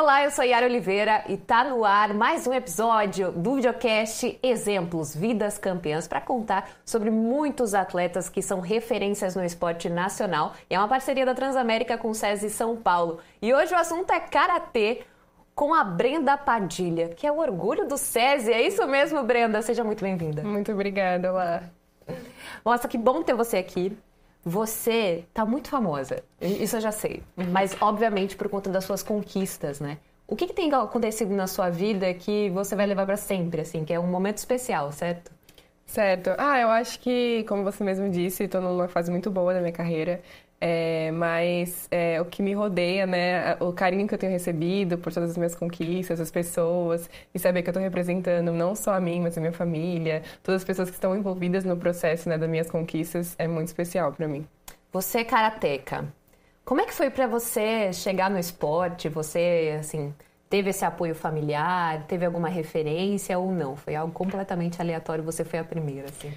Olá, eu sou a Yara Oliveira e tá no ar mais um episódio do videocast Exemplos Vidas Campeãs para contar sobre muitos atletas que são referências no esporte nacional. E é uma parceria da Transamérica com o SESI São Paulo. E hoje o assunto é karatê com a Brenda Padilha, que é o orgulho do SESI. É isso mesmo, Brenda? Seja muito bem-vinda. Muito obrigada, Olá. Nossa, que bom ter você aqui. Você tá muito famosa, isso eu já sei, uhum. mas obviamente por conta das suas conquistas, né? O que, que tem acontecido na sua vida que você vai levar para sempre, assim, que é um momento especial, certo? Certo. Ah, eu acho que, como você mesmo disse, estou numa fase muito boa da minha carreira. É, mas é, o que me rodeia, né, o carinho que eu tenho recebido por todas as minhas conquistas, as pessoas, e saber que eu estou representando não só a mim, mas a minha família, todas as pessoas que estão envolvidas no processo né, das minhas conquistas, é muito especial para mim. Você é karateca. Como é que foi para você chegar no esporte? Você, assim, teve esse apoio familiar? Teve alguma referência ou não? Foi algo completamente aleatório, você foi a primeira, assim?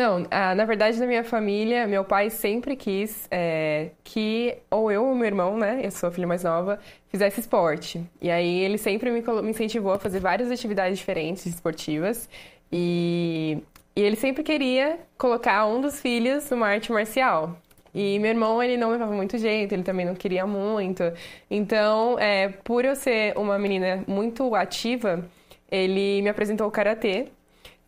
Não, ah, na verdade, na minha família, meu pai sempre quis é, que ou eu ou meu irmão, né? Eu sou a filha mais nova, fizesse esporte. E aí ele sempre me, me incentivou a fazer várias atividades diferentes esportivas. E, e ele sempre queria colocar um dos filhos numa arte marcial. E meu irmão, ele não levava muito jeito, ele também não queria muito. Então, é, por eu ser uma menina muito ativa, ele me apresentou o karatê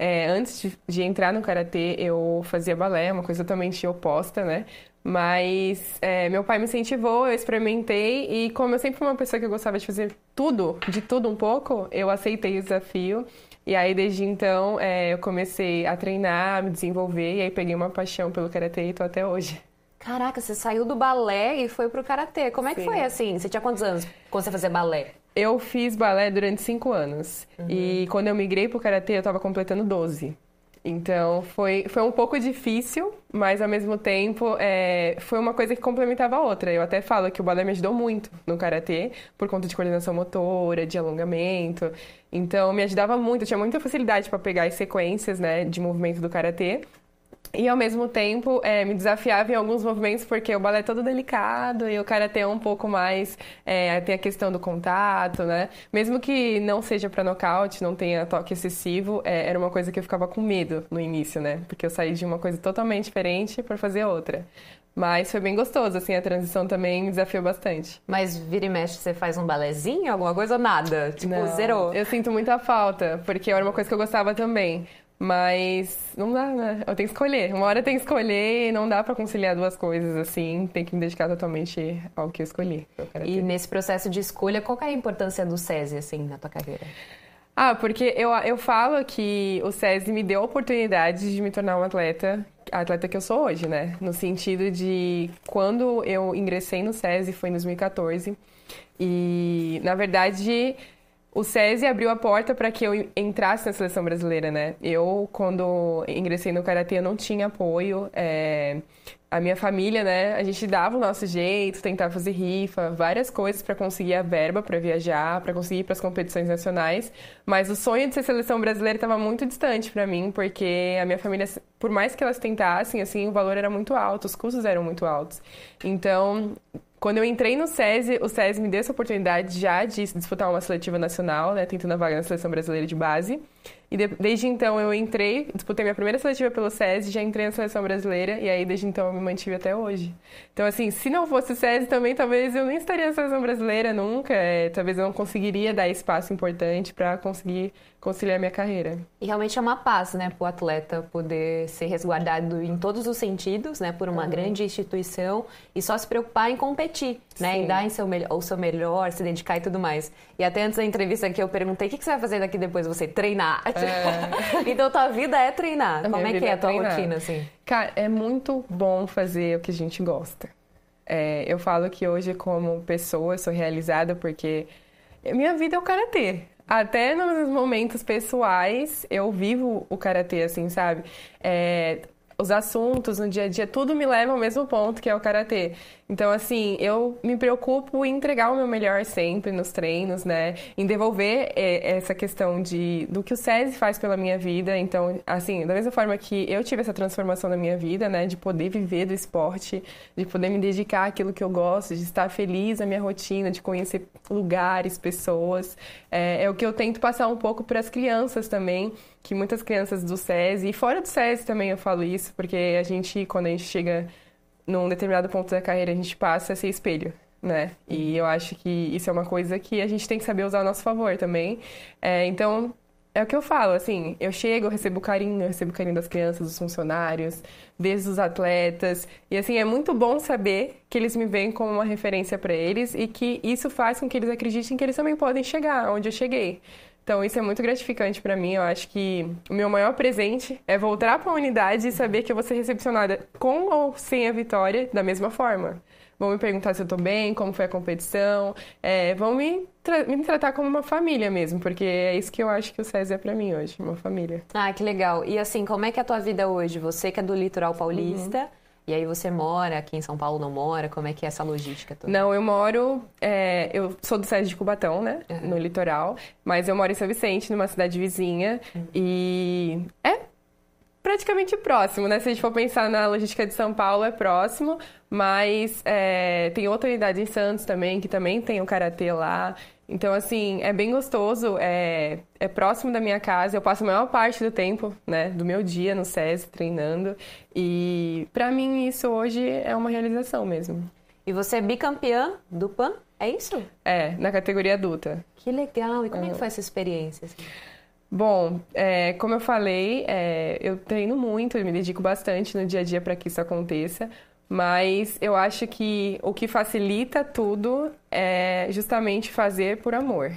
é, antes de, de, entrar no karatê, eu fazia balé, uma coisa totalmente oposta, né? Mas é, meu pai me incentivou, eu experimentei e como eu sempre fui uma pessoa que gostava de fazer tudo, de tudo um pouco, eu aceitei o desafio. E aí, desde então, é, eu comecei a treinar, a me desenvolver, e aí peguei uma paixão pelo karatê e tô até hoje. Caraca, você saiu do balé e foi pro karatê. Como é Sim. que foi assim? Você tinha quantos anos quando você fazia balé? eu fiz balé durante cinco anos. Uhum. E quando eu migrei pro karatê, eu estava completando 12. Então foi, foi um pouco difícil, mas ao mesmo tempo é, foi uma coisa que complementava a outra. Eu até falo que o balé me ajudou muito no karatê, por conta de coordenação motora, de alongamento. Então me ajudava muito, eu tinha muita facilidade para pegar as sequências né, de movimento do karatê. E ao mesmo tempo é, me desafiava em alguns movimentos, porque o balé é todo delicado e o cara tem um pouco mais. É, tem a questão do contato, né? Mesmo que não seja para nocaute, não tenha toque excessivo, é, era uma coisa que eu ficava com medo no início, né? Porque eu saí de uma coisa totalmente diferente para fazer outra. Mas foi bem gostoso, assim, a transição também me desafiou bastante. Mas vira e mexe, você faz um balezinho, alguma coisa ou nada? Tipo, Não, zerou? Eu sinto muita falta, porque era uma coisa que eu gostava também. Mas não dá, né? Eu tenho que escolher. Uma hora tem que escolher e não dá para conciliar duas coisas assim. Tem que me dedicar totalmente ao que eu escolhi. Que eu e ter. nesse processo de escolha, qual é a importância do SESI, assim, na tua carreira? Ah, porque eu, eu falo que o SESI me deu a oportunidade de me tornar um atleta, a atleta que eu sou hoje, né? No sentido de quando eu ingressei no SESI foi em 2014. E, na verdade, o SESI abriu a porta para que eu entrasse na seleção brasileira, né? Eu, quando ingressei no Karatê, eu não tinha apoio. É... A minha família, né? A gente dava o nosso jeito, tentava fazer rifa, várias coisas para conseguir a verba para viajar, para conseguir ir para as competições nacionais. Mas o sonho de ser seleção brasileira estava muito distante para mim, porque a minha família, por mais que elas tentassem, assim, o valor era muito alto, os custos eram muito altos. Então, quando eu entrei no SESI, o SESI me deu essa oportunidade já de disputar uma seletiva nacional, né, tentando a vaga na seleção brasileira de base. E de, desde então eu entrei, disputei minha primeira seletiva pelo SESI, já entrei na seleção brasileira e aí desde então eu me mantive até hoje. Então assim, se não fosse o SESI também talvez eu nem estaria na seleção brasileira nunca, é, talvez eu não conseguiria dar espaço importante para conseguir conciliar minha carreira. E realmente é uma paz, né, para o atleta poder ser resguardado em todos os sentidos, né, por uma uhum. grande instituição e só se preocupar em competir, né, Sim. né, em dar em seu o seu melhor, se dedicar e tudo mais. E até antes da entrevista aqui eu perguntei, o que, que você vai fazer daqui depois? Você treinar? É. É. então tua vida é treinar. A Como é que é, é a tua treinar. rotina, assim? Cara, é muito bom fazer o que a gente gosta. É, eu falo que hoje, como pessoa, sou realizada porque minha vida é o karatê. Até nos momentos pessoais, eu vivo o karatê, assim, sabe? É, os assuntos no dia a dia, tudo me leva ao mesmo ponto que é o karatê. Então, assim, eu me preocupo em entregar o meu melhor sempre nos treinos, né? Em devolver é, essa questão de, do que o SESI faz pela minha vida. Então, assim, da mesma forma que eu tive essa transformação na minha vida, né? De poder viver do esporte, de poder me dedicar àquilo que eu gosto, de estar feliz na minha rotina, de conhecer lugares, pessoas. É, é o que eu tento passar um pouco para as crianças também, que muitas crianças do SESI, e fora do SESI também eu falo isso, porque a gente, quando a gente chega num determinado ponto da carreira a gente passa a ser espelho, né? E eu acho que isso é uma coisa que a gente tem que saber usar a nosso favor também. É, então, é o que eu falo, assim, eu chego, eu recebo carinho, eu recebo carinho das crianças, dos funcionários, desde os atletas. E assim, é muito bom saber que eles me veem como uma referência para eles e que isso faz com que eles acreditem que eles também podem chegar onde eu cheguei. Então isso é muito gratificante para mim. Eu acho que o meu maior presente é voltar para a unidade e saber que eu vou ser recepcionada com ou sem a vitória da mesma forma. Vão me perguntar se eu tô bem, como foi a competição, é, vão me, tra me tratar como uma família mesmo, porque é isso que eu acho que o César é para mim hoje, uma família. Ah, que legal. E assim, como é que é a tua vida hoje? Você que é do litoral paulista. Uhum e aí você mora aqui em São Paulo, não mora? Como é que é essa logística toda? Não, eu moro... É, eu sou do Sérgio de Cubatão, né? Uhum. No litoral. Mas eu moro em São Vicente, numa cidade vizinha. Uhum. E... É praticamente próximo, né? Se a gente for pensar na logística de São Paulo, é próximo. Mas é, tem outra unidade em Santos também, que também tem o Karatê lá. Então, assim, é bem gostoso, é, é próximo da minha casa, eu passo a maior parte do tempo, né, do meu dia no SESI treinando. E para mim isso hoje é uma realização mesmo. E você é bicampeã do PAN, é isso? É, na categoria adulta. Que legal! E como é, que é. foi essa experiência? Assim? Bom, é, como eu falei, é, eu treino muito, eu me dedico bastante no dia a dia para que isso aconteça, mas eu acho que o que facilita tudo é justamente fazer por amor.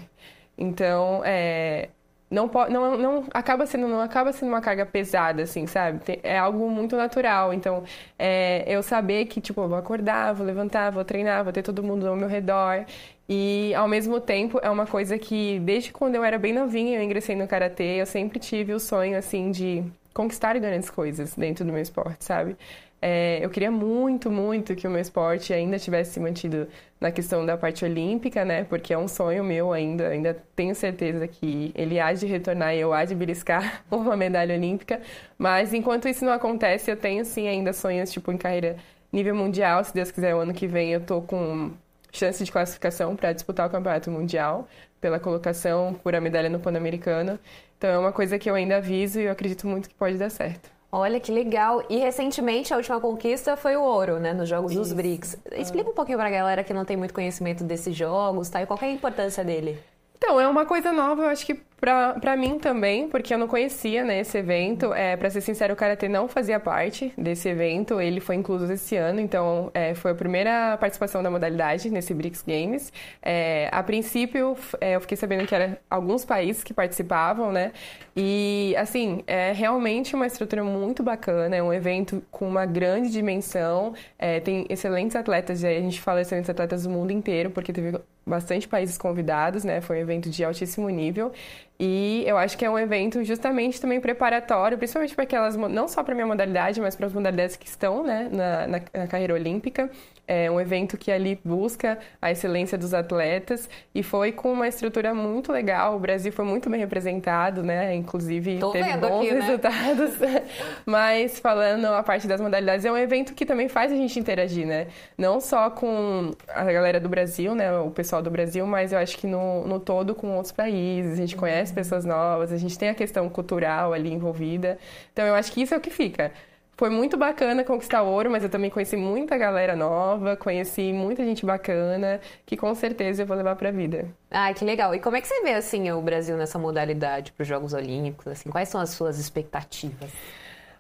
Então, é, não, não, não acaba sendo não acaba sendo uma carga pesada assim sabe é algo muito natural então é, eu saber que tipo vou acordar vou levantar vou treinar vou ter todo mundo ao meu redor e ao mesmo tempo é uma coisa que desde quando eu era bem novinha eu ingressei no karatê eu sempre tive o sonho assim de conquistar grandes coisas dentro do meu esporte sabe é, eu queria muito, muito que o meu esporte ainda tivesse se mantido na questão da parte olímpica, né? Porque é um sonho meu ainda, ainda tenho certeza que ele há de retornar e eu há de beliscar uma medalha olímpica. Mas enquanto isso não acontece, eu tenho sim ainda sonhos, tipo, em carreira nível mundial. Se Deus quiser, o ano que vem eu tô com chance de classificação para disputar o campeonato mundial pela colocação, por a medalha no Pan-Americano. Então é uma coisa que eu ainda aviso e eu acredito muito que pode dar certo. Olha que legal. E recentemente a última conquista foi o ouro, né, nos Jogos Isso. dos BRICS. É. Explica um pouquinho para a galera que não tem muito conhecimento desses jogos, tá? E qual é a importância dele? Então, é uma coisa nova, eu acho que Pra, mim também, porque eu não conhecia né, esse evento. É, pra ser sincero, o Karatê não fazia parte desse evento. Ele foi incluso esse ano, então é, foi a primeira participação da modalidade nesse BRICS Games. É, a princípio, é, eu fiquei sabendo que eram alguns países que participavam, né? E, assim, é realmente uma estrutura muito bacana. É um evento com uma grande dimensão. É, tem excelentes atletas, a gente fala excelentes atletas do mundo inteiro, porque teve bastante países convidados, né? Foi um evento de altíssimo nível. E eu acho que é um evento justamente também preparatório, principalmente para aquelas, não só para minha modalidade, mas para as modalidades que estão né, na, na, na, carreira olímpica. É um evento que ali busca a excelência dos atletas e foi com uma estrutura muito legal. O Brasil foi muito bem representado, né? Inclusive Tô teve bons aqui, né? resultados. Né? mas falando a parte das modalidades, é um evento que também faz a gente interagir, né? Não só com a galera do Brasil, né? O pessoal do Brasil, mas eu acho que no, no todo com outros países. A gente conhece conhece pessoas novas, a gente tem a questão cultural ali envolvida. Então eu acho que isso é o que fica. Foi muito bacana conquistar ouro, mas eu também conheci muita galera nova, conheci muita gente bacana, que com certeza eu vou levar pra vida. Ah, que legal. E como é que você vê, assim, o Brasil nessa modalidade para os Jogos Olímpicos? Assim, quais são as suas expectativas?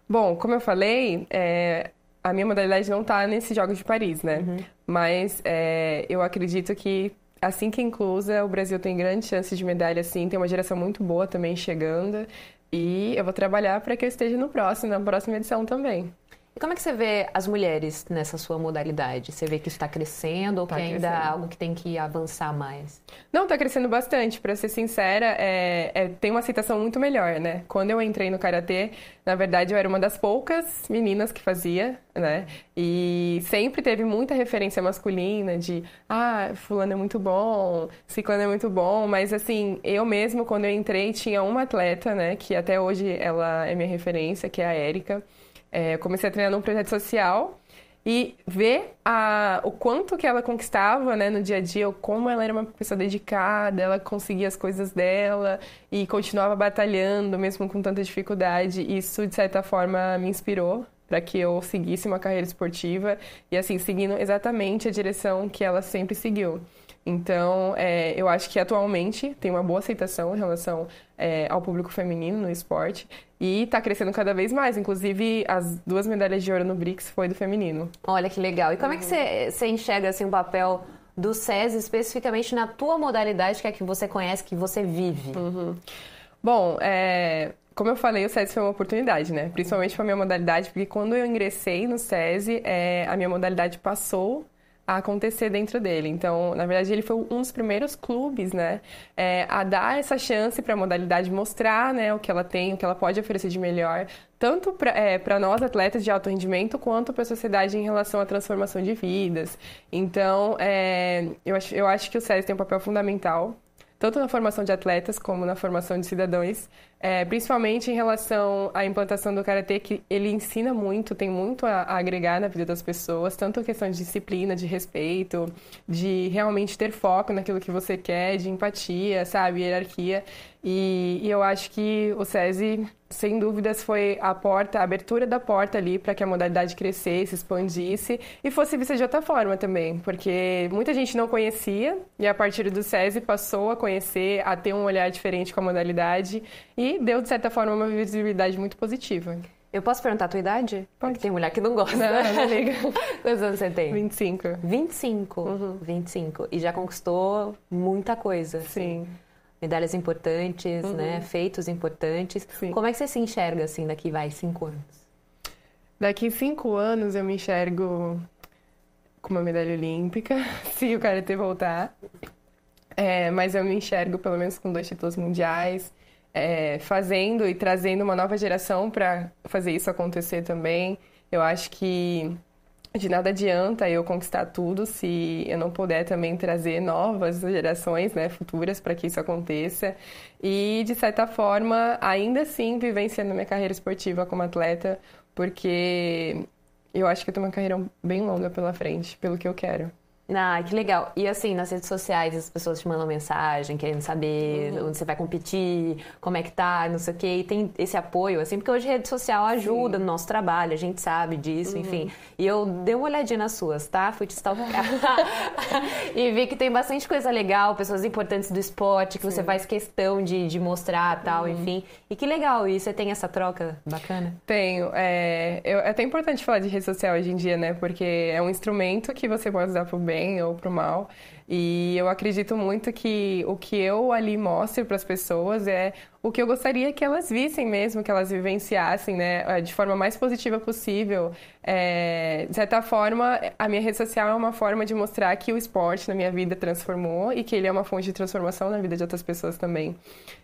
Bom, como eu falei, é, a minha modalidade não está nesses Jogos de Paris, né? Uhum. Mas é, eu acredito que assim que inclusa, o Brasil tem grande chance de medalha, sim. Tem uma geração muito boa também chegando. E eu vou trabalhar para que eu esteja no próximo, na próxima edição também. E como é que você vê as mulheres nessa sua modalidade? Você vê que está crescendo ou tá que ainda é algo que tem que avançar mais? Não, está crescendo bastante. Para ser sincera, é, é, tem uma aceitação muito melhor, né? Quando eu entrei no karatê, na verdade eu era uma das poucas meninas que fazia, né? E sempre teve muita referência masculina de, ah, fulano é muito bom, ciclano é muito bom, mas assim, eu mesmo quando eu entrei tinha uma atleta, né, que até hoje ela é minha referência, que é a Érica. É, comecei a treinar num projeto social e ver a, o quanto que ela conquistava né, no dia a dia, como ela era uma pessoa dedicada, ela conseguia as coisas dela e continuava batalhando mesmo com tanta dificuldade. Isso, de certa forma, me inspirou para que eu seguisse uma carreira esportiva e assim seguindo exatamente a direção que ela sempre seguiu. Então, é, eu acho que atualmente tem uma boa aceitação em relação é, ao público feminino no esporte e está crescendo cada vez mais. Inclusive, as duas medalhas de ouro no BRICS foi do feminino. Olha que legal. E como é que você enxerga assim, o papel do SES, especificamente na tua modalidade, que é a que você conhece, que você vive? Uhum. Bom, é, como eu falei, o SESI foi uma oportunidade, né? Principalmente para a minha modalidade, porque quando eu ingressei no SESI, é, a minha modalidade passou a acontecer dentro dele. Então, na verdade, ele foi um dos primeiros clubes, né, é, a dar essa chance para a modalidade mostrar, né, o que ela tem, o que ela pode oferecer de melhor, tanto para é, nós atletas de alto rendimento quanto para a sociedade em relação à transformação de vidas. Então, é, eu, acho, eu acho que o SESI tem um papel fundamental tanto na formação de atletas como na formação de cidadãos é, principalmente em relação à implantação do karatê, que ele ensina muito, tem muito a, a, agregar na vida das pessoas, tanto a questão de disciplina, de respeito, de realmente ter foco naquilo que você quer, de empatia, sabe, hierarquia. E, e eu acho que o SESI, sem dúvidas, foi a porta, a abertura da porta ali para que a modalidade crescesse, expandisse e fosse vista de outra forma também, porque muita gente não conhecia e a partir do SESI passou a conhecer, a ter um olhar diferente com a modalidade. E e deu, de certa forma, uma visibilidade muito positiva. Eu posso perguntar a tua idade? porque tem mulher que não gosta. Não, né? não Quantos anos você tem? 25. 25? Uhum. 25. E já conquistou muita coisa. Assim. Sim. Assim. Medalhas importantes, uhum. né? Feitos importantes. Sim. Como é que você se enxerga, assim, daqui, vai, cinco anos? Daqui cinco anos eu me enxergo com uma medalha olímpica, se o ter voltar. É, mas eu me enxergo, pelo menos, com dois títulos mundiais é, fazendo e trazendo uma nova geração para fazer isso acontecer também. Eu acho que de nada adianta eu conquistar tudo se eu não puder também trazer novas gerações, né, futuras para que isso aconteça. E de certa forma, ainda assim, vivenciando minha carreira esportiva como atleta, porque eu acho que eu tenho uma carreira bem longa pela frente, pelo que eu quero. Ah, que legal. E assim, nas redes sociais as pessoas te mandam mensagem querendo saber uhum. onde você vai competir, como é que tá, não sei o quê. E tem esse apoio, assim, porque hoje rede social ajuda Sim. no nosso trabalho, a gente sabe disso, uhum. enfim. E eu dei uma olhadinha nas suas, tá? Fui te stalkear. e vi que tem bastante coisa legal, pessoas importantes do esporte, que Sim. você faz questão de, de mostrar tal, uhum. enfim. E que legal, e você tem essa troca bacana? Tenho. É, eu, é até importante falar de rede social hoje em dia, né? Porque é um instrumento que você pode usar pro bem bem ou para o mal. E eu acredito muito que o que eu ali mostro para as pessoas é o que eu gostaria que elas vissem mesmo, que elas vivenciassem, né, eh, de forma mais positiva possível. É, de certa forma, a minha rede social é uma forma de mostrar que o esporte na minha vida transformou e que ele é uma fonte de transformação na vida de outras pessoas também.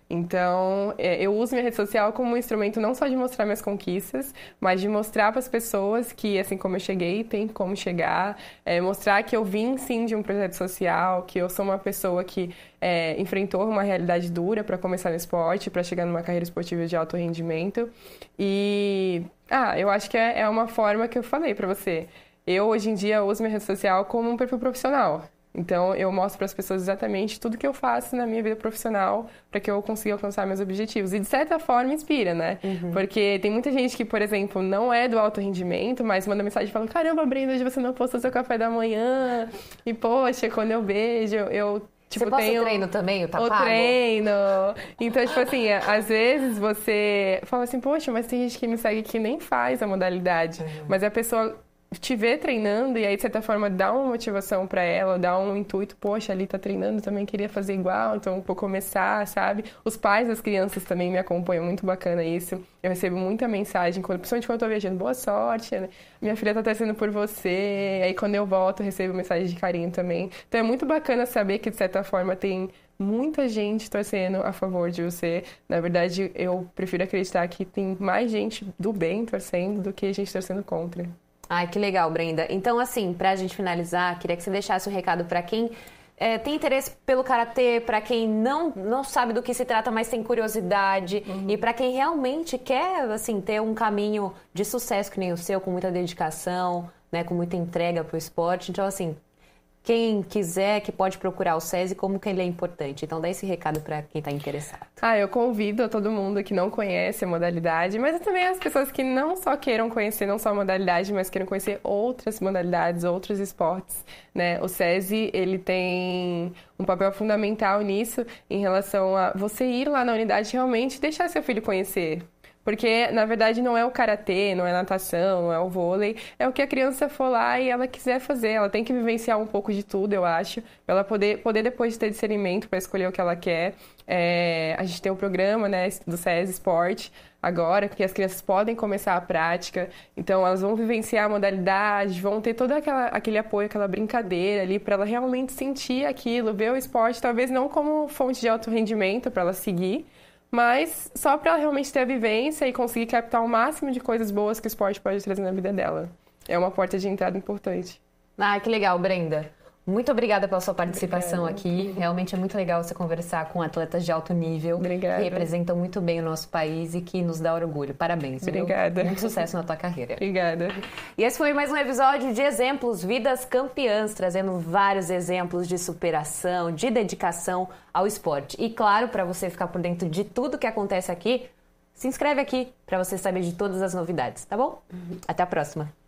Então, é, eu uso minha rede social como um instrumento não só de mostrar minhas conquistas, mas de mostrar para as pessoas que, assim como eu cheguei, tem como chegar, é, mostrar que eu vim sim de um projeto social geral, que eu sou uma pessoa que é, enfrentou uma realidade dura para começar no esporte, para chegar numa carreira esportiva de alto rendimento. E, ah, eu acho que é, é uma forma que eu falei para você. Eu, hoje em dia, uso minha rede social como um perfil profissional. Então, eu mostro para as pessoas exatamente tudo que eu faço na minha vida profissional para que eu consiga alcançar meus objetivos. E, de certa forma, inspira, né? Uhum. Porque tem muita gente que, por exemplo, não é do alto rendimento, mas manda mensagem falando: caramba, Brenda, hoje você não postou seu café da manhã. E, poxa, quando eu vejo, eu Tipo, você tem o treino também, o tapado? O treino. Então, tipo assim, às vezes você fala assim, poxa, mas tem gente que me segue que nem faz a modalidade. Uhum. Mas a pessoa te ver treinando e aí, de certa forma, dá uma motivação para ela, dá um intuito, poxa, ali tá treinando, também queria fazer igual, então vou começar, sabe? Os pais das crianças também me acompanham, muito bacana isso. Eu recebo muita mensagem, principalmente quando eu tô viajando, boa sorte, né? minha filha tá torcendo por você. Aí quando eu volto, eu recebo mensagem de carinho também. Então é muito bacana saber que, de certa forma, tem muita gente torcendo a favor de você. Na verdade, eu prefiro acreditar que tem mais gente do bem torcendo do que gente torcendo contra. Ai, que legal, Brenda. Então, assim, para a gente finalizar, queria que você deixasse um recado para quem é, tem interesse pelo karatê, para quem não, não sabe do que se trata, mas tem curiosidade, uhum. e para quem realmente quer assim ter um caminho de sucesso que nem o seu, com muita dedicação, né, com muita entrega para o esporte. Então, assim, quem quiser que pode procurar o SESI, como que ele é importante. Então, dá esse recado para quem está interessado. Ah, eu convido a todo mundo que não conhece a modalidade, mas também as pessoas que não só queiram conhecer não só a modalidade, mas queiram conhecer outras modalidades, outros esportes. Né? O SESI, ele tem um papel fundamental nisso em relação a você ir lá na unidade realmente deixar seu filho conhecer, porque, na verdade, não é o karatê, não é natação, não é o vôlei, é o que a criança for lá e ela quiser fazer. Ela tem que vivenciar um pouco de tudo, eu acho, para ela poder, poder depois ter discernimento para escolher o que ela quer. É, a gente tem um programa né, do SES Esporte agora, que as crianças podem começar a prática, então elas vão vivenciar a modalidade, vão ter todo aquela, aquele apoio, aquela brincadeira ali, para ela realmente sentir aquilo, ver o esporte, talvez não como fonte de alto rendimento para ela seguir, mas só para ela realmente ter a vivência e conseguir captar o máximo de coisas boas que o esporte pode trazer na vida dela. É uma porta de entrada importante. Ah, que legal, Brenda. Muito obrigada pela sua participação obrigada. aqui. Realmente é muito legal você conversar com atletas de alto nível obrigada. que representam muito bem o nosso país e que nos dá orgulho. Parabéns. Obrigada. Viu? Muito sucesso na tua carreira. Obrigada. E esse foi mais um episódio de Exemplos Vidas Campeãs, trazendo vários exemplos de superação, de dedicação ao esporte. E claro, para você ficar por dentro de tudo que acontece aqui, se inscreve aqui para você saber de todas as novidades, tá bom? Uhum. Até a próxima.